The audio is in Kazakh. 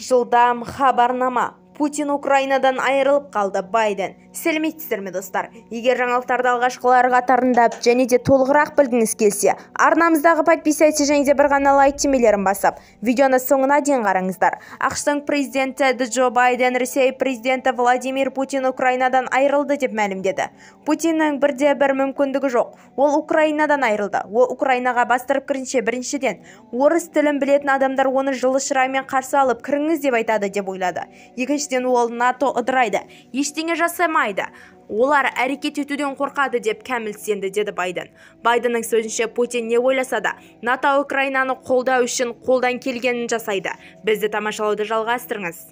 жылдам хабарнама путин украинадан айырылып қалды байден сәлеметсіздер ме достар егер жаңалықтарды алғашқылар қатарында және де толығырақ білгіңіз келсе арнамыздағы подписаться және де бір ғана лайк темелерін басып видеоны соңына дейін қараңыздар ақштың президенті джо байден ресей президенті владимир путин украинадан айырылды деп мәлімдеді путиннің бірде бір мүмкіндігі жоқ ол украинадан айырылды ол украинаға бастырып кірінше біріншіден орыс тілін білетін адамдар оны жылы шыраймен қарсы алып кіріңіз деп айтады деп ойлады екінші біріншіден ол нато ыдырайды ештеңе жасамайды олар әрекет етуден қорқады деп кәміл сенді деді байден байденнің сөзінше путин не ойласа да нато украинаны қолдау үшін қолдан келгенін жасайды бізді тамашалауды жалғастырыңыз